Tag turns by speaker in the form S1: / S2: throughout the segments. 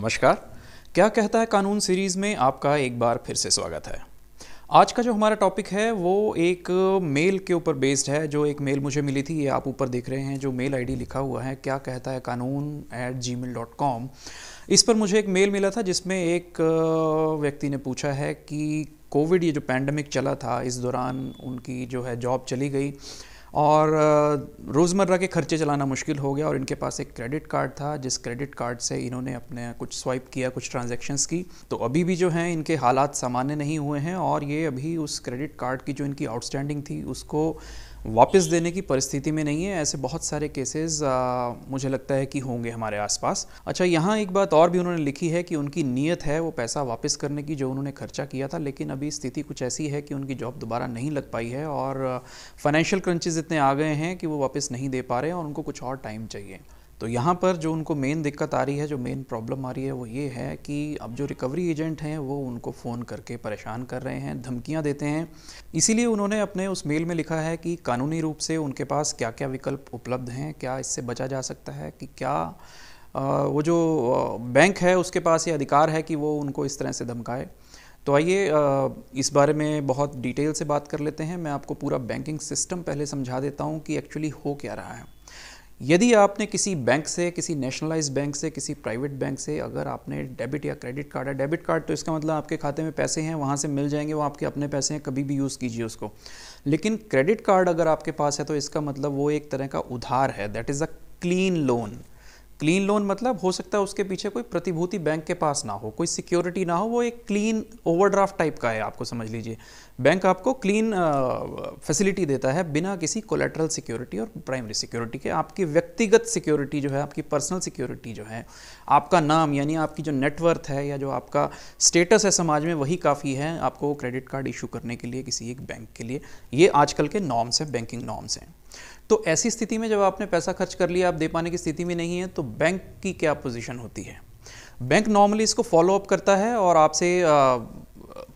S1: नमस्कार क्या कहता है कानून सीरीज़ में आपका एक बार फिर से स्वागत है आज का जो हमारा टॉपिक है वो एक मेल के ऊपर बेस्ड है जो एक मेल मुझे मिली थी ये आप ऊपर देख रहे हैं जो मेल आईडी लिखा हुआ है क्या कहता है कानून at gmail dot com इस पर मुझे एक मेल मिला था जिसमें एक व्यक्ति ने पूछा है कि कोविड ये जो पैंडमिक चला था इस दौरान उनकी जो है जॉब चली गई और रोज़मर्रा के खर्चे चलाना मुश्किल हो गया और इनके पास एक क्रेडिट कार्ड था जिस क्रेडिट कार्ड से इन्होंने अपने कुछ स्वाइप किया कुछ ट्रांजैक्शंस की तो अभी भी जो हैं इनके हालात सामान्य नहीं हुए हैं और ये अभी उस क्रेडिट कार्ड की जो इनकी आउटस्टैंडिंग थी उसको वापस देने की परिस्थिति में नहीं है ऐसे बहुत सारे केसेस आ, मुझे लगता है कि होंगे हमारे आसपास अच्छा यहाँ एक बात और भी उन्होंने लिखी है कि उनकी नीयत है वो पैसा वापस करने की जो उन्होंने खर्चा किया था लेकिन अभी स्थिति कुछ ऐसी है कि उनकी जॉब दोबारा नहीं लग पाई है और फाइनेंशियल क्रंचेज इतने आ गए हैं कि वो वापस नहीं दे पा रहे हैं और उनको कुछ और टाइम चाहिए तो यहाँ पर जो उनको मेन दिक्कत आ रही है जो मेन प्रॉब्लम आ रही है वो ये है कि अब जो रिकवरी एजेंट हैं वो उनको फ़ोन करके परेशान कर रहे हैं धमकियाँ देते हैं इसीलिए उन्होंने अपने उस मेल में लिखा है कि कानूनी रूप से उनके पास क्या क्या विकल्प उपलब्ध हैं क्या इससे बचा जा सकता है कि क्या वो जो बैंक है उसके पास ये अधिकार है कि वो उनको इस तरह से धमकाए तो आइए इस बारे में बहुत डिटेल से बात कर लेते हैं मैं आपको पूरा बैंकिंग सिस्टम पहले समझा देता हूँ कि एक्चुअली हो क्या रहा है यदि आपने किसी बैंक से किसी नेशनलाइज बैंक से किसी प्राइवेट बैंक से अगर आपने डेबिट या क्रेडिट कार्ड है डेबिट कार्ड तो इसका मतलब आपके खाते में पैसे हैं वहाँ से मिल जाएंगे वो आपके अपने पैसे हैं कभी भी यूज़ कीजिए उसको लेकिन क्रेडिट कार्ड अगर आपके पास है तो इसका मतलब वो एक तरह का उधार है that is a clean loan clean loan मतलब हो सकता है उसके पीछे कोई प्रतिभूति बैंक के पास ना हो कोई सिक्योरिटी ना हो वो एक क्लीन ओवरड्राफ्ट टाइप का है आपको समझ लीजिए बैंक आपको क्लीन फैसिलिटी देता है बिना किसी कोलेट्रल सिक्योरिटी और प्राइमरी सिक्योरिटी के आपकी व्यक्तिगत सिक्योरिटी जो है आपकी पर्सनल सिक्योरिटी जो है आपका नाम यानी आपकी जो नेटवर्थ है या जो आपका स्टेटस है समाज में वही काफ़ी है आपको क्रेडिट कार्ड इशू करने के लिए किसी एक बैंक के लिए ये आजकल के नॉर्म्स हैं बैंकिंग नॉर्म्स हैं तो ऐसी स्थिति में जब आपने पैसा खर्च कर लिया आप दे पाने की स्थिति में नहीं है तो बैंक की क्या पोजीशन होती है बैंक नॉर्मली इसको फॉलो अप करता है और आपसे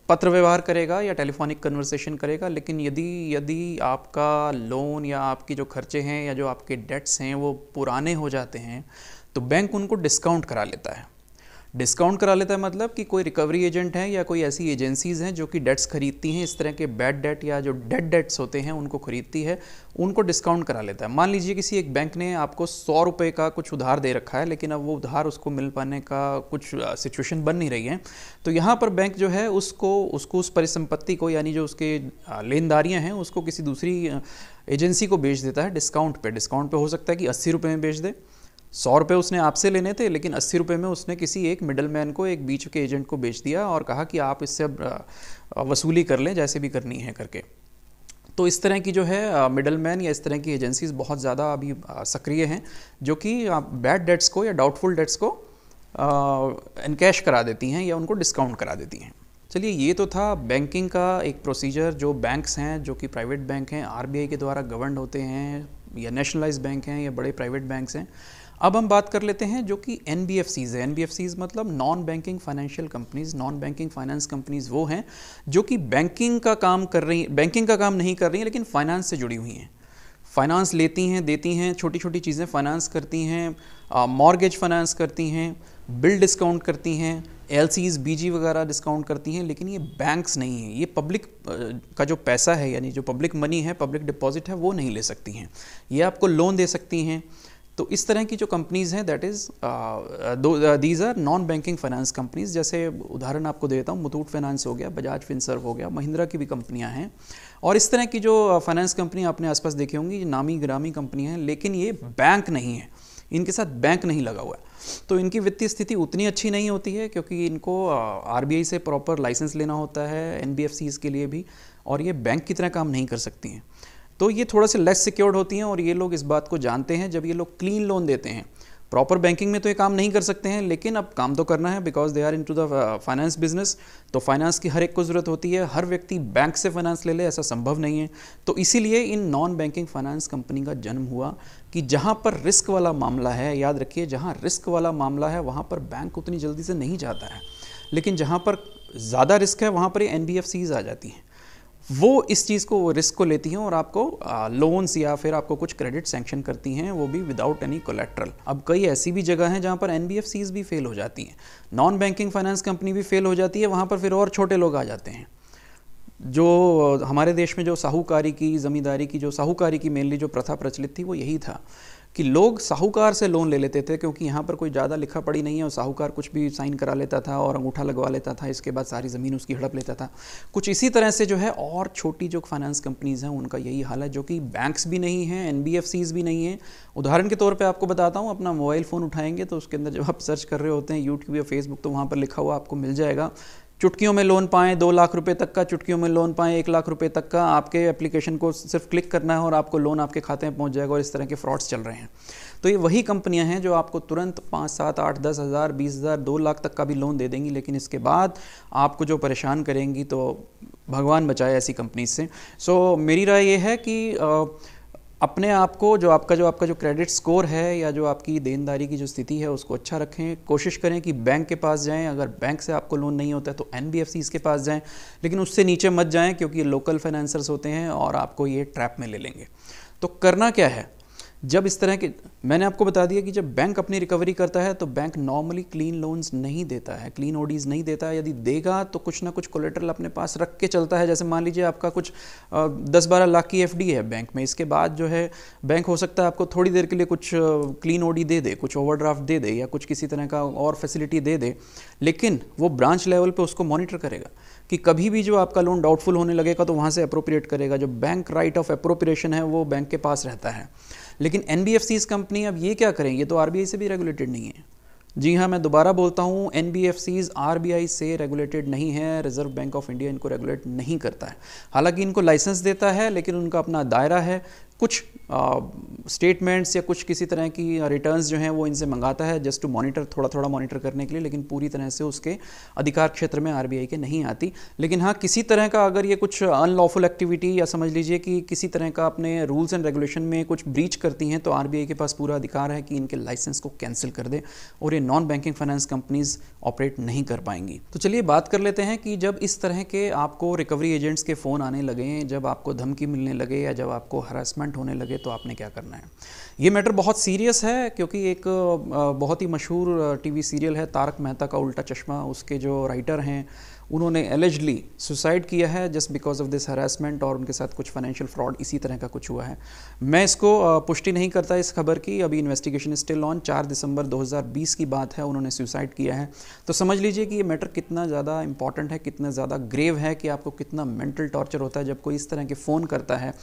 S1: पत्र व्यवहार करेगा या टेलीफोनिक कन्वर्सेशन करेगा लेकिन यदि यदि आपका लोन या आपकी जो खर्चे हैं या जो आपके डेट्स हैं वो पुराने हो जाते हैं तो बैंक उनको डिस्काउंट करा लेता है डिस्काउंट करा लेता है मतलब कि कोई रिकवरी एजेंट हैं या कोई ऐसी एजेंसीज हैं जो कि डेट्स खरीदती हैं इस तरह के बैड डेट या जो डेड डेट्स होते हैं उनको खरीदती है उनको डिस्काउंट करा लेता है मान लीजिए किसी एक बैंक ने आपको सौ रुपये का कुछ उधार दे रखा है लेकिन अब वो उधार उसको मिल पाने का कुछ सिचुएशन बन नहीं रही है तो यहाँ पर बैंक जो है उसको उसको उस परिसंपत्ति को यानी जो उसके लेनदारियाँ हैं उसको किसी दूसरी एजेंसी को बेच देता है डिस्काउंट पर डिस्काउंट पर हो सकता है कि अस्सी रुपये में बेच दे सौ रुपये उसने आपसे लेने थे लेकिन अस्सी रुपये में उसने किसी एक मिडल मैन को एक बीच के एजेंट को बेच दिया और कहा कि आप इससे वसूली कर लें जैसे भी करनी है करके तो इस तरह की जो है मिडल मैन या इस तरह की एजेंसीज बहुत ज़्यादा अभी सक्रिय हैं जो कि बैड डेट्स को या डाउटफुल डेट्स को इनकैश करा देती हैं या उनको डिस्काउंट करा देती हैं चलिए ये तो था बैंकिंग का एक प्रोसीजर जो बैंक्स हैं जो कि प्राइवेट बैंक हैं आरबीआई के द्वारा गवर्न होते हैं या नेशनलाइज बैंक हैं या बड़े प्राइवेट बैंक्स हैं अब हम बात कर लेते हैं जो कि एन बी एफ सीज़ है एन बी एफ सीज़ मतलब non banking financial companies non banking finance companies वो हैं जो कि बैंकिंग का काम कर रही बैंकिंग का काम नहीं कर रही हैं लेकिन फाइनेंस से जुड़ी हुई हैं फाइनेंस लेती हैं देती हैं छोटी छोटी चीज़ें फाइनेंस करती हैं मॉर्गेज फाइनेंस करती हैं बिल डिस्काउंट करती हैं एल सीज बीजी वगैरह डिस्काउंट करती हैं लेकिन ये बैंक्स नहीं हैं ये पब्लिक का जो पैसा है यानी जो पब्लिक मनी है पब्लिक डिपॉजिट है वो नहीं ले सकती हैं ये आपको लोन दे सकती हैं तो इस तरह की जो कंपनीज़ हैं that is these are non banking finance companies जैसे उदाहरण आपको देता हूँ मुथूट फाइनेंस हो गया बजाज फिनसर्व हो गया महिंद्रा की भी कंपनियाँ हैं और इस तरह की जो फाइनेंस uh, कंपनी आपने आसपास देखी होंगी नामी ग्रामी कंपनी हैं लेकिन ये बैंक नहीं है इनके साथ बैंक नहीं लगा हुआ है तो इनकी वित्तीय स्थिति उतनी अच्छी नहीं होती है क्योंकि इनको आर uh, से प्रॉपर लाइसेंस लेना होता है एन के लिए भी और ये बैंक की तरह काम नहीं कर सकती हैं तो ये थोड़ा से लेस सिक्योर्ड होती हैं और ये लोग इस बात को जानते हैं जब ये लोग क्लीन लोन देते हैं प्रॉपर बैंकिंग में तो ये काम नहीं कर सकते हैं लेकिन अब काम तो करना है because they are into the द फाइनेंस बिजनेस तो फाइनेंस की हर एक को ज़रूरत होती है हर व्यक्ति बैंक से फाइनेंस ले ले ऐसा संभव नहीं है तो इसीलिए इन नॉन बैंकिंग फाइनेंस कंपनी का जन्म हुआ कि जहाँ पर रिस्क वाला मामला है याद रखिए जहाँ रिस्क वाला मामला है वहाँ पर बैंक उतनी जल्दी से नहीं जाता है लेकिन जहाँ पर ज़्यादा रिस्क है वहाँ पर ये एन आ जाती हैं वो इस चीज़ को वो रिस्क को लेती हैं और आपको लोन्स या फिर आपको कुछ क्रेडिट सेंक्शन करती हैं वो भी विदाउट एनी कोलेट्रल अब कई ऐसी भी जगह हैं जहाँ पर एन भी फेल हो जाती हैं नॉन बैंकिंग फाइनेंस कंपनी भी फेल हो जाती है वहाँ पर फिर और छोटे लोग आ जाते हैं जो हमारे देश में जो साहूकारी की ज़मींदारी की जो साहूकारी की मेनली जो प्रथा प्रचलित थी वो यही था कि लोग साहूकार से लोन ले लेते थे क्योंकि यहाँ पर कोई ज़्यादा लिखा पड़ी नहीं है और साहूकार कुछ भी साइन करा लेता था और अंगूठा लगवा लेता था इसके बाद सारी ज़मीन उसकी हड़प लेता था कुछ इसी तरह से जो है और छोटी जो फाइनेंस कंपनीज़ हैं उनका यही हाल है जो कि बैंक्स भी नहीं हैं एन भी नहीं हैं उदाहरण के तौर पर आपको बताता हूँ अपना मोबाइल फ़ोन उठाएंगे तो उसके अंदर जब आप सर्च कर रहे होते हैं यूट्यूब या फेसबुक तो वहाँ पर लिखा हुआ आपको मिल जाएगा चुटकियों में लोन पाएँ दो लाख रुपए तक का चुटकियों में लोन पाएँ एक लाख रुपए तक का आपके एप्लीकेशन को सिर्फ क्लिक करना है और आपको लोन आपके खाते में पहुंच जाएगा और इस तरह के फ्रॉड्स चल रहे हैं तो ये वही कंपनियां हैं जो आपको तुरंत पाँच सात आठ दस हज़ार बीस हज़ार दो लाख तक का भी लोन दे देंगी लेकिन इसके बाद आपको जो परेशान करेंगी तो भगवान बचाए ऐसी कंपनी से सो so, मेरी राय ये है कि आ, अपने आप को जो आपका जो आपका जो क्रेडिट स्कोर है या जो आपकी देनदारी की जो स्थिति है उसको अच्छा रखें कोशिश करें कि बैंक के पास जाएं अगर बैंक से आपको लोन नहीं होता है तो एन के पास जाएं लेकिन उससे नीचे मत जाएं क्योंकि लोकल फाइनेंसर्स होते हैं और आपको ये ट्रैप में ले लेंगे तो करना क्या है जब इस तरह के मैंने आपको बता दिया कि जब बैंक अपनी रिकवरी करता है तो बैंक नॉर्मली क्लीन लोन्स नहीं देता है क्लीन ओडीज नहीं देता है यदि देगा तो कुछ ना कुछ कोलेटरल अपने पास रख के चलता है जैसे मान लीजिए आपका कुछ दस बारह लाख की एफ है बैंक में इसके बाद जो है बैंक हो सकता है आपको थोड़ी देर के लिए कुछ क्लीन ओडी दे दे कुछ ओवरड्राफ्ट दे दे या कुछ किसी तरह का और फैसिलिटी दे दे लेकिन वो ब्रांच लेवल पर उसको मॉनिटर करेगा कि कभी भी जो आपका लोन डाउटफुल होने लगेगा तो वहाँ से अप्रोप्रिएट करेगा जो बैंक राइट ऑफ अप्रोप्रिएशन है वो बैंक के पास रहता है लेकिन एन कंपनी अब ये क्या करेंगे तो आर से भी रेगुलेटेड नहीं है जी हाँ मैं दोबारा बोलता हूँ N B F Cs R B I से रेगुलेटेड नहीं है रिजर्व बैंक ऑफ इंडिया इनको रेगुलेट नहीं करता है हालांकि इनको लाइसेंस देता है लेकिन उनका अपना दायरा है कुछ स्टेटमेंट्स या कुछ किसी तरह की रिटर्न्स जो हैं वो इनसे मंगाता है जस्ट टू मॉनिटर थोड़ा थोड़ा मॉनिटर करने के लिए लेकिन पूरी तरह से उसके अधिकार क्षेत्र में आरबीआई के नहीं आती लेकिन हाँ किसी तरह का अगर ये कुछ अनलॉफुल एक्टिविटी या समझ लीजिए कि किसी तरह का अपने रूल्स एंड रेगुलेशन में कुछ ब्रीच करती हैं तो आर के पास पूरा अधिकार है कि इनके लाइसेंस को कैंसिल कर दे और ये non banking finance companies operate नहीं कर पाएंगी तो चलिए बात कर लेते हैं कि जब इस तरह के आपको रिकवरी एजेंट्स के फ़ोन आने लगे जब आपको धमकी मिलने लगे या जब आपको हरासमेंट इम्प्लांट होने लगे तो आपने क्या करना है ये मैटर बहुत सीरियस है क्योंकि एक बहुत ही मशहूर टीवी सीरियल है तारक मेहता का उल्टा चश्मा उसके जो राइटर हैं उन्होंने एलिजली सुसाइड किया है just because of this harassment और उनके साथ कुछ फाइनेंशियल फ्रॉड इसी तरह का कुछ हुआ है मैं इसको पुष्टि नहीं करता इस खबर की अभी इन्वेस्टिगेशन स्टिल ऑन चार दिसंबर 2020 की बात है उन्होंने सुसाइड किया है तो समझ लीजिए कि ये मैटर कितना ज़्यादा इंपॉर्टेंट है कितना ज़्यादा ग्रेव है कि आपको कितना मेंटल टॉर्चर होता है जब कोई इस तरह के फ़ोन करता है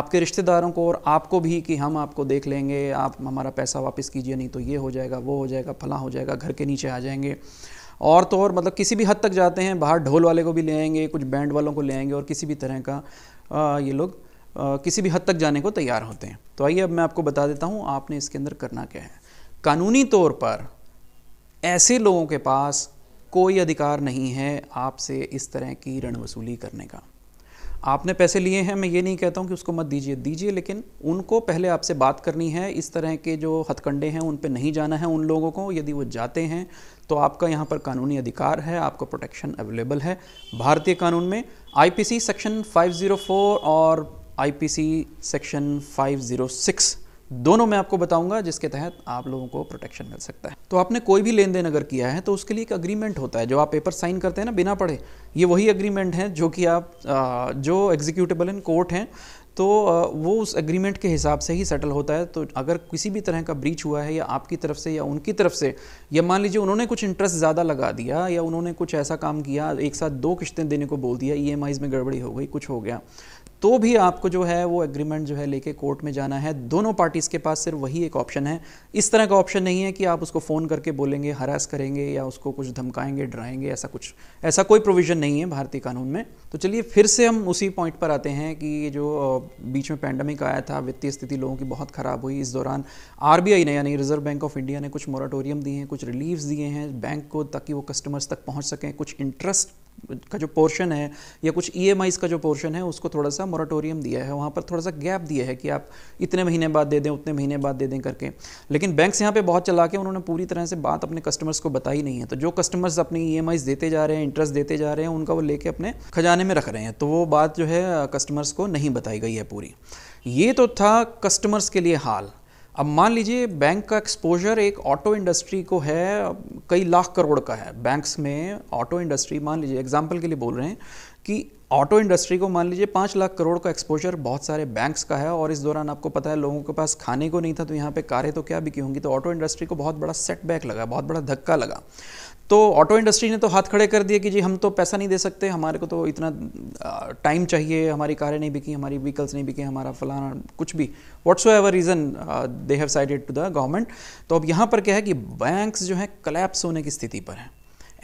S1: आपके रिश्तेदारों को और आपको भी कि हम आपको देख लेंगे आप हमारा पैसा वापस कीजिए नहीं तो ये हो जाएगा वो हो जाएगा फला हो जाएगा घर के नीचे आ जाएंगे और तो और मतलब किसी भी हद तक जाते हैं बाहर ढोल वाले को भी ले आएंगे कुछ बैंड वालों को ले आएंगे और किसी भी तरह का आ, ये लोग आ, किसी भी हद तक जाने को तैयार होते हैं तो आइए अब मैं आपको बता देता हूँ आपने इसके अंदर करना क्या है कानूनी तौर पर ऐसे लोगों के पास कोई अधिकार नहीं है आपसे इस तरह की ऋण वसूली करने का आपने पैसे लिए हैं मैं ये नहीं कहता हूँ कि उसको मत दीजिए दीजिए लेकिन उनको पहले आपसे बात करनी है इस तरह के जो हथकंडे हैं उन पर नहीं जाना है उन लोगों को यदि वो जाते हैं तो आपका यहाँ पर कानूनी अधिकार है आपको प्रोटेक्शन अवेलेबल है भारतीय कानून में आईपीसी सेक्शन 504 और आईपीसी सेक्शन 506 दोनों मैं आपको बताऊंगा जिसके तहत आप लोगों को प्रोटेक्शन मिल सकता है तो आपने कोई भी लेन देन अगर किया है तो उसके लिए एक अग्रीमेंट होता है जो आप पेपर साइन करते हैं ना बिना पढ़े ये वही अग्रीमेंट है जो कि आप जो एग्जीक्यूटिबल इन कोर्ट हैं तो वो उस एग्रीमेंट के हिसाब से ही सेटल होता है तो अगर किसी भी तरह का ब्रीच हुआ है या आपकी तरफ से या उनकी तरफ से या मान लीजिए उन्होंने कुछ इंटरेस्ट ज़्यादा लगा दिया या उन्होंने कुछ ऐसा काम किया एक साथ दो किश्तें देने को बोल दिया ई e में गड़बड़ी हो गई कुछ हो गया तो भी आपको जो है वो एग्रीमेंट जो है लेके कोर्ट में जाना है दोनों पार्टीज़ के पास सिर्फ वही एक ऑप्शन है इस तरह का ऑप्शन नहीं है कि आप उसको फ़ोन करके बोलेंगे हरास करेंगे या उसको कुछ धमकाएंगे डराएंगे ऐसा कुछ ऐसा कोई प्रोविज़न नहीं है भारतीय कानून में तो चलिए फिर से हम उसी पॉइंट पर आते हैं कि जो बीच में पैंडमिक आया था वित्तीय स्थिति लोगों की बहुत ख़राब हुई इस दौरान आर ने यानी रिजर्व बैंक ऑफ इंडिया ने कुछ मोराटोरियम दिए हैं कुछ रिलीफ दिए हैं बैंक को ताकि वो कस्टमर्स तक पहुँच सकें कुछ इंटरेस्ट का जो पोर्शन है या कुछ ई e का जो पोर्शन है उसको थोड़ा सा मोराटोरियम दिया है वहाँ पर थोड़ा सा गैप दिया है कि आप इतने महीने बाद दे दें उतने महीने बाद दे दें करके लेकिन बैंक्स यहाँ पे बहुत चला के उन्होंने पूरी तरह से बात अपने कस्टमर्स को बताई नहीं है तो जो कस्टमर्स अपनी ई e देते जा रहे हैं इंटरेस्ट देते जा रहे हैं उनका वो लेके अपने खजाने में रख रहे हैं तो वो बात जो है कस्टमर्स को नहीं बताई गई है पूरी ये तो था कस्टमर्स के लिए हाल अब मान लीजिए बैंक का एक्सपोजर एक ऑटो इंडस्ट्री को है कई लाख करोड़ का है बैंक्स में ऑटो इंडस्ट्री मान लीजिए एग्जाम्पल के लिए बोल रहे हैं कि ऑटो इंडस्ट्री को मान लीजिए पाँच लाख करोड़ का एक्सपोजर बहुत सारे बैंक्स का है और इस दौरान आपको पता है लोगों के पास खाने को नहीं था तो यहाँ पे कारें तो क्या बिकी होंगी तो ऑटो इंडस्ट्री को बहुत बड़ा सेटबैक लगा बहुत बड़ा धक्का लगा तो ऑटो इंडस्ट्री ने तो हाथ खड़े कर दिए कि जी हम तो पैसा नहीं दे सकते हमारे को तो इतना टाइम चाहिए हमारी कारें नहीं बिकी हमारी व्हीकल्स नहीं बिके हमारा फलाना कुछ भी whatsoever reason they have sided to the government तो अब यहाँ पर क्या है कि बैंक्स जो हैं कलेप्स होने की स्थिति पर हैं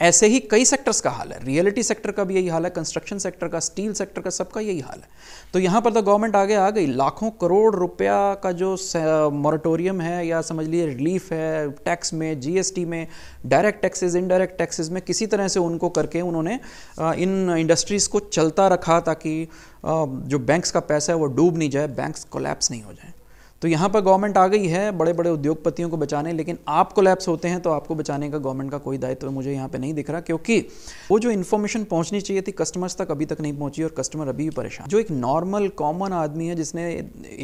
S1: ऐसे ही कई सेक्टर्स का हाल है रियलिटी सेक्टर का भी यही हाल है कंस्ट्रक्शन सेक्टर का स्टील सेक्टर का सबका यही हाल है तो यहाँ पर तो गवर्नमेंट आगे आ गई लाखों करोड़ रुपया का जो मॉरेटोरियम है या समझ लीजिए रिलीफ है टैक्स में जीएसटी में डायरेक्ट टैक्सेस इनडायरेक्ट टैक्सेस में किसी तरह से उनको करके उन्होंने इन इंडस्ट्रीज़ को चलता रखा ताकि जो बैंक्स का पैसा है वो डूब नहीं जाए बैंक्स कोलैप्स नहीं हो जाए तो यहाँ पर गवर्नमेंट आ गई है बड़े बड़े उद्योगपतियों को बचाने लेकिन आप कोलैप्स होते हैं तो आपको बचाने का गवर्नमेंट का कोई दायित्व तो मुझे यहाँ पे नहीं दिख रहा क्योंकि वो जो इन्फॉर्मेशन पहुँचनी चाहिए थी कस्टमर्स तक अभी तक नहीं पहुँची और कस्टमर अभी भी परेशान जो एक नॉर्मल कॉमन आदमी है जिसने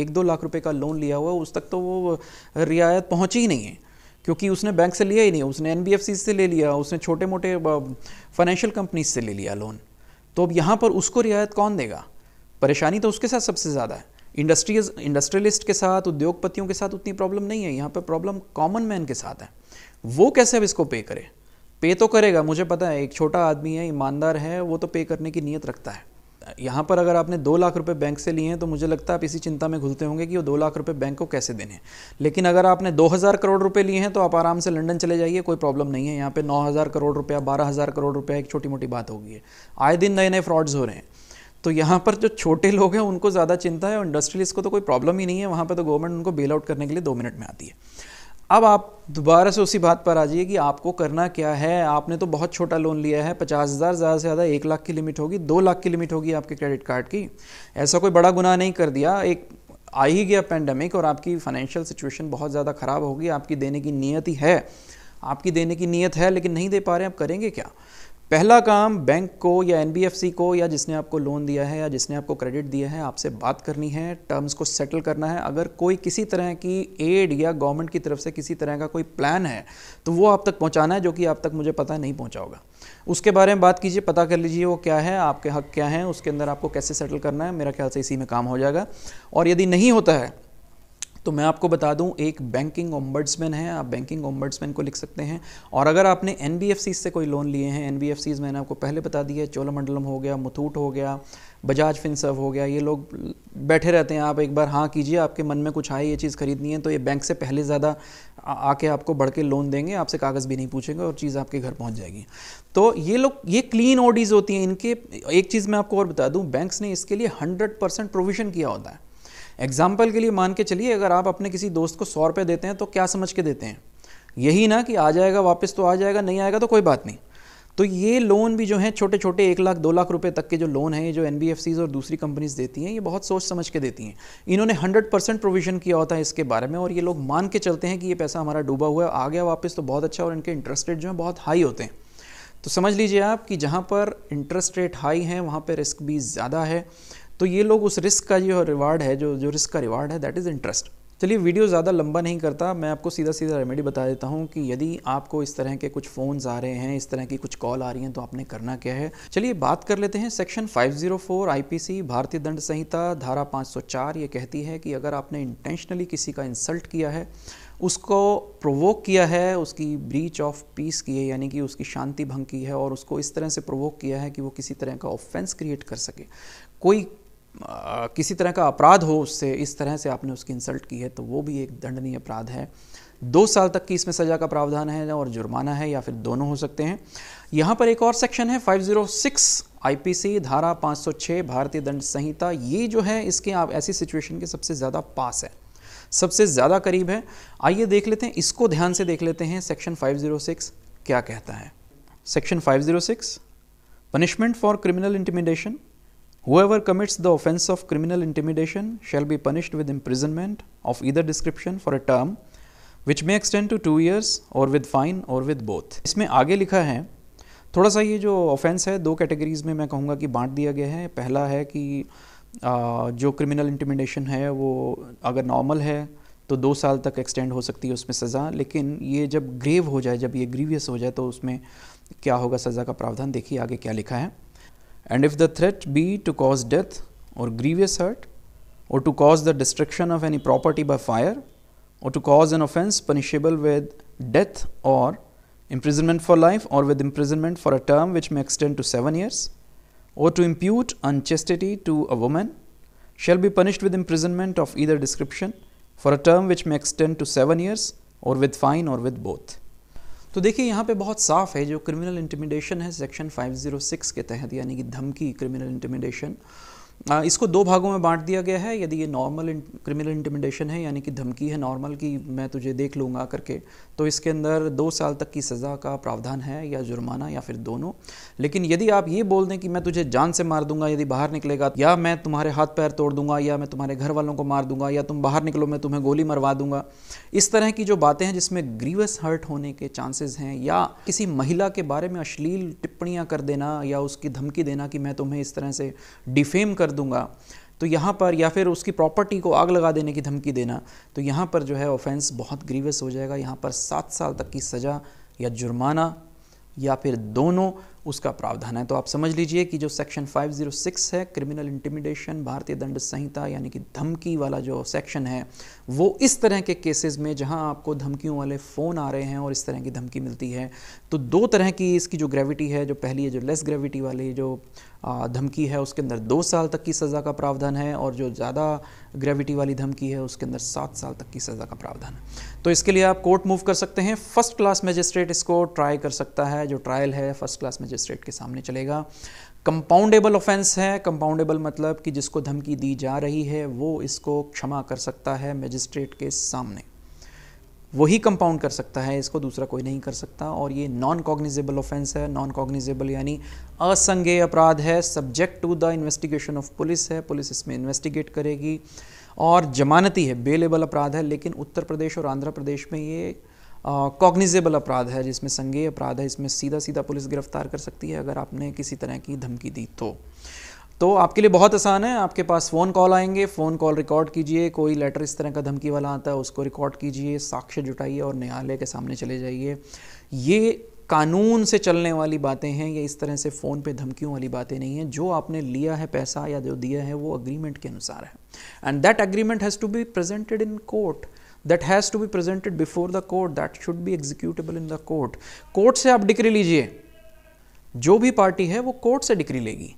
S1: एक दो लाख रुपये का लोन लिया हुआ उस तक तो वो रियायत पहुँची ही नहीं है क्योंकि उसने बैंक से लिया ही नहीं उसने एन से ले लिया उसने छोटे मोटे फाइनेंशियल कंपनीज से ले लिया लोन तो अब यहाँ पर उसको रियायत कौन देगा परेशानी तो उसके साथ सबसे ज़्यादा है इंडस्ट्रीज इंडस्ट्रियलिस्ट के साथ उद्योगपतियों के साथ उतनी प्रॉब्लम नहीं है यहाँ पर प्रॉब्लम कॉमन मैन के साथ है वो कैसे अब इसको पे करे पे तो करेगा मुझे पता है एक छोटा आदमी है ईमानदार है वो तो पे करने की नीयत रखता है यहाँ पर अगर आपने दो लाख रुपए बैंक से लिए हैं तो मुझे लगता है आप इसी चिंता में घुलते होंगे कि वो दो लाख रुपए बैंक को कैसे देने लेकिन अगर आपने दो हज़ार करोड़ रुपए लिए हैं तो आप आराम से लंदन चले जाइए कोई प्रॉब्लम नहीं है यहाँ पे नौ हज़ार करोड़ रुपया बारह हज़ार करोड़ रुपया एक छोटी मोटी बात होगी आए दिन नए नए फ्रॉड्स हो रहे हैं तो यहाँ पर जो छोटे लोग हैं उनको ज़्यादा चिंता है और इंडस्ट्रियलिस्ट को तो कोई प्रॉब्लम ही नहीं है वहाँ पर तो गवर्नमेंट उनको बेल आउट करने के लिए दो मिनट में आती है अब आप दोबारा से उसी बात पर आ जाइए कि आपको करना क्या है आपने तो बहुत छोटा लोन लिया है पचास हज़ार ज़्यादा से ज़्यादा एक लाख की लिमिट होगी दो लाख की लिमिट होगी आपके क्रेडिट कार्ड की ऐसा कोई बड़ा गुनाह नहीं कर दिया एक आ ही गया पैंडमिक और आपकी फाइनेंशियल सिचुएशन बहुत ज़्यादा ख़राब होगी आपकी देने की नीयत ही है आपकी देने की नीयत है लेकिन नहीं दे पा रहे आप करेंगे क्या पहला काम बैंक को या एन को या जिसने आपको लोन दिया है या जिसने आपको क्रेडिट दिया है आपसे बात करनी है टर्म्स को सेटल करना है अगर कोई किसी तरह की एड या गवर्नमेंट की तरफ से किसी तरह का कोई प्लान है तो वो आप तक पहुंचाना है जो कि आप तक मुझे पता नहीं पहुंचा होगा उसके बारे में बात कीजिए पता कर लीजिए वो क्या है आपके हक क्या हैं उसके अंदर आपको कैसे सेटल करना है मेरा ख्याल से इसी में काम हो जाएगा और यदि नहीं होता है तो मैं आपको बता दूं एक बैंकिंग ओम्बर्ड्समैन है आप बैंकिंग ओम्बर्ड्समैन को लिख सकते हैं और अगर आपने एन से कोई लोन लिए हैं एन मैंने आपको पहले बता दिया है चोलामंडलम हो गया मुथूट हो गया बजाज फिनसर्व हो गया ये लोग बैठे रहते हैं आप एक बार हाँ कीजिए आपके मन में कुछ आए ये चीज़ खरीदनी है तो ये बैंक से पहले ज़्यादा आके आपको बढ़ के लोन देंगे आपसे कागज़ भी नहीं पूछेंगे और चीज़ आपके घर पहुंच जाएगी तो ये लोग ये क्लीन ऑडीज़ होती हैं इनके एक चीज़ मैं आपको और बता दूँ बैंक्स ने इसके लिए हंड्रेड परसेंट प्रोविज़न किया होता है एग्जाम्पल के लिए मान के चलिए अगर आप अपने किसी दोस्त को सौ रुपये देते हैं तो क्या समझ के देते हैं यही ना कि आ जाएगा वापस तो आ जाएगा नहीं आएगा तो कोई बात नहीं तो ये लोन भी जो है छोटे छोटे एक लाख दो लाख रुपए तक के जो लोन हैं ये जो एन और दूसरी कंपनीज देती हैं ये बहुत सोच समझ के देती हैं इन्होंने 100 परसेंट प्रोविजन किया होता है इसके बारे में और ये लोग मान के चलते हैं कि ये पैसा हमारा डूबा हुआ है आ गया वापस तो बहुत अच्छा और इनके इंटरेस्ट रेट जो है बहुत हाई होते हैं तो समझ लीजिए आप कि जहाँ पर इंटरेस्ट रेट हाई हैं वहाँ पर रिस्क भी ज़्यादा है तो ये लोग उस रिस्क का जो रिवार्ड है जो जो रिस्क का रिवार्ड है दैट इज़ इंटरेस्ट चलिए वीडियो ज़्यादा लंबा नहीं करता मैं आपको सीधा सीधा रेमेडी बता देता हूँ कि यदि आपको इस तरह के कुछ फ़ोन्स आ रहे हैं इस तरह की कुछ कॉल आ रही हैं तो आपने करना क्या है चलिए बात कर लेते हैं सेक्शन 504 आईपीसी भारतीय दंड संहिता धारा 504 ये कहती है कि अगर आपने इंटेंशनली किसी का इंसल्ट किया है उसको प्रोवोक किया है उसकी ब्रीच ऑफ पीस की है यानी कि उसकी शांति भंग की है और उसको इस तरह से प्रोवोक किया है कि वो किसी तरह का ऑफेंस क्रिएट कर सके कोई किसी तरह का अपराध हो उससे इस तरह से आपने उसकी इंसल्ट की है तो वो भी एक दंडनीय अपराध है दो साल तक की इसमें सज़ा का प्रावधान है और जुर्माना है या फिर दोनों हो सकते हैं यहाँ पर एक और सेक्शन है 506 आईपीसी धारा 506 भारतीय दंड संहिता ये जो है इसके आप ऐसी सिचुएशन के सबसे ज़्यादा पास है सबसे ज़्यादा करीब है आइए देख लेते हैं इसको ध्यान से देख लेते हैं सेक्शन 506 क्या कहता है section 506 punishment for criminal intimidation Whoever commits the offence of criminal intimidation shall be punished with imprisonment of either description for a term which may extend to two years or with fine or with both. इसमें आगे लिखा है थोड़ा सा ये जो offence है दो कैटेगरीज़ में मैं कहूँगा कि बांट दिया गया है पहला है कि आ, जो क्रिमिनल इंटिमिडेशन है वो अगर नॉर्मल है तो दो साल तक एक्सटेंड हो सकती है उसमें सज़ा लेकिन ये जब ग्रेव हो जाए जब ये ग्रीवियस हो जाए तो उसमें क्या होगा सज़ा का प्रावधान देखिए आगे क्या लिखा है and if the threat be to cause death or grievous hurt or to cause the destruction of any property by fire or to cause an offense punishable with death or imprisonment for life or with imprisonment for a term which may extend to 7 years or to impute unchastity to a woman shall be punished with imprisonment of either description for a term which may extend to 7 years or with fine or with both तो देखिए यहाँ पे बहुत साफ है जो criminal intimidation है section 506 के तहत यानी कि धमकी क्रिमिनल इंटिमिडेशन इसको दो भागों में बांट दिया गया है यदि ये नॉर्मल क्रिमिनल इंटिमिडेशन है यानी कि धमकी है नॉर्मल कि मैं तुझे देख लूँगा करके तो इसके अंदर दो साल तक की सज़ा का प्रावधान है या जुर्माना या फिर दोनों लेकिन यदि आप ये बोल दें कि मैं तुझे जान से मार दूंगा यदि बाहर निकलेगा या मैं तुम्हारे हाथ पैर तोड़ दूंगा या मैं तुम्हारे घर वालों को मार दूंगा या तुम बाहर निकलो मैं तुम्हें गोली मरवा दूंगा इस तरह की जो बातें हैं जिसमें ग्रीवस हर्ट होने के चांसेज हैं या किसी महिला के बारे में अश्लील टिप्पणियाँ कर देना या उसकी धमकी देना कि मैं तुम्हें इस तरह से डिफेम कर दूंगा तो यहाँ पर या फिर उसकी प्रॉपर्टी को आग लगा देने की धमकी देना तो यहाँ पर जो है ऑफेंस बहुत ग्रीवस हो जाएगा यहाँ पर सात साल तक की सज़ा या जुर्माना या फिर दोनों उसका प्रावधान है तो आप समझ लीजिए कि जो सेक्शन 506 है क्रिमिनल इंटिमिडेशन भारतीय दंड संहिता यानी कि धमकी वाला जो सेक्शन है वो इस तरह के केसेस में जहां आपको धमकियों वाले फ़ोन आ रहे हैं और इस तरह की धमकी मिलती है तो दो तरह की इसकी जो ग्रेविटी है जो पहली है जो लेस ग्रेविटी वाली जो धमकी है उसके अंदर दो साल तक की सज़ा का प्रावधान है और जो ज़्यादा ग्रेविटी वाली धमकी है उसके अंदर सात साल तक की सज़ा का प्रावधान है तो इसके लिए आप कोर्ट मूव कर सकते हैं फर्स्ट क्लास मजिस्ट्रेट इसको ट्राई कर सकता है जो ट्रायल है फर्स्ट क्लास मजिस्ट्रेट के सामने चलेगा कंपाउंडेबल ऑफेंस है कंपाउंडेबल मतलब कि जिसको धमकी दी जा रही है वो इसको क्षमा कर सकता है मजिस्ट्रेट के सामने वही कंपाउंड कर सकता है इसको दूसरा कोई नहीं कर सकता और ये नॉन कॉग्निजेबल ऑफेंस है नॉन कॉग्निजेबल यानी असंगेय अपराध है subject to the investigation of police है पुलिस इसमें इन्वेस्टिगेट करेगी और जमानती है बेलेबल अपराध है लेकिन उत्तर प्रदेश और आंध्र प्रदेश में ये कॉग्निजेबल अपराध है जिसमें संज्ञेय अपराध है इसमें सीधा सीधा पुलिस गिरफ्तार कर सकती है अगर आपने किसी तरह की धमकी दी तो तो आपके लिए बहुत आसान है आपके पास फ़ोन कॉल आएंगे फ़ोन कॉल रिकॉर्ड कीजिए कोई लेटर इस तरह का धमकी वाला आता है उसको रिकॉर्ड कीजिए साक्ष्य जुटाइए और न्यायालय के सामने चले जाइए ये कानून से चलने वाली बातें हैं या इस तरह से फ़ोन पे धमकियों वाली बातें नहीं हैं जो आपने लिया है पैसा या जो दिया है वो अग्रीमेंट के अनुसार है and that agreement has to be presented in court that has to be presented before the court that should be executable in the court court से आप डिक्री लीजिए जो भी पार्टी है वो कोर्ट से डिक्री लेगी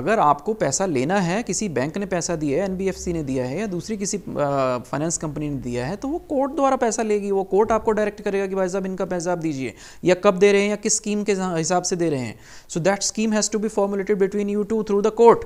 S1: अगर आपको पैसा लेना है किसी बैंक ने पैसा दिया है एनबीएफसी ने दिया है या दूसरी किसी फाइनेंस कंपनी ने दिया है तो वो कोर्ट द्वारा पैसा लेगी वो कोर्ट आपको डायरेक्ट करेगा कि भाई साहब इनका पैसा आप दीजिए या कब दे रहे हैं या किस स्कीम के हिसाब से दे रहे हैं so that scheme has to be formulated between you two through the court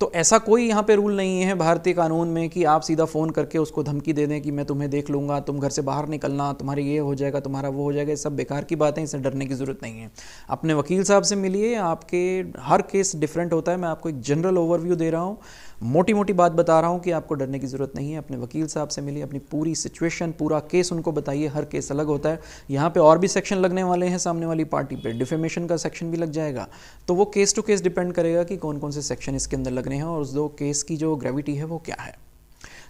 S1: तो ऐसा कोई यहाँ पे रूल नहीं है भारतीय कानून में कि आप सीधा फ़ोन करके उसको धमकी दे दें कि मैं तुम्हें देख लूँगा तुम घर से बाहर निकलना तुम्हारी ये हो जाएगा तुम्हारा वो हो जाएगा ये सब बेकार की बातें इसे डरने की ज़रूरत नहीं है अपने वकील साहब से मिलिए आपके हर केस डिफरेंट होता है मैं आपको एक जनरल ओवरव्यू दे रहा हूँ मोटी मोटी बात बता रहा हूँ कि आपको डरने की ज़रूरत नहीं है अपने वकील साहब से मिलिए अपनी पूरी सिचुएशन पूरा केस उनको बताइए हर केस अलग होता है यहाँ पे और भी सेक्शन लगने वाले हैं सामने वाली पार्टी पे डिफेमेशन का सेक्शन भी लग जाएगा तो वो केस टू केस डिपेंड करेगा कि कौन कौन से सेक्शन इसके अंदर लगने हैं और उस दो केस की जो ग्रेविटी है वो क्या है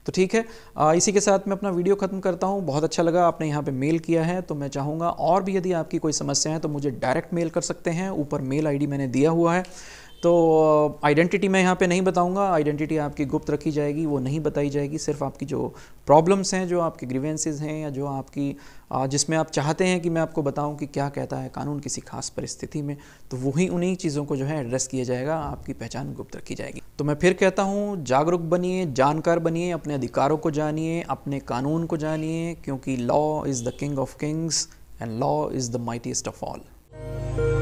S1: तो ठीक है आ, इसी के साथ मैं अपना वीडियो खत्म करता हूँ बहुत अच्छा लगा आपने यहाँ पे मेल किया है तो मैं चाहूँगा और भी यदि आपकी कोई समस्या है तो मुझे डायरेक्ट मेल कर सकते हैं ऊपर मेल आईडी मैंने दिया हुआ है तो आइडेंटिटी मैं यहाँ पे नहीं बताऊँगा आइडेंटिटी आपकी गुप्त रखी जाएगी वो नहीं बताई जाएगी सिर्फ आपकी जो प्रॉब्लम्स हैं जो आपके ग्रीवेंसेज हैं या जो आपकी जिसमें आप चाहते हैं कि मैं आपको बताऊँ कि क्या कहता है कानून किसी खास परिस्थिति में तो वही उन्हीं चीज़ों को जो है एड्रेस किया जाएगा आपकी पहचान गुप्त रखी जाएगी तो मैं फिर कहता हूँ जागरूक बनिए जानकार बनिए अपने अधिकारों को जानिए अपने कानून को जानिए क्योंकि law is the king of kings and law is the mightiest of all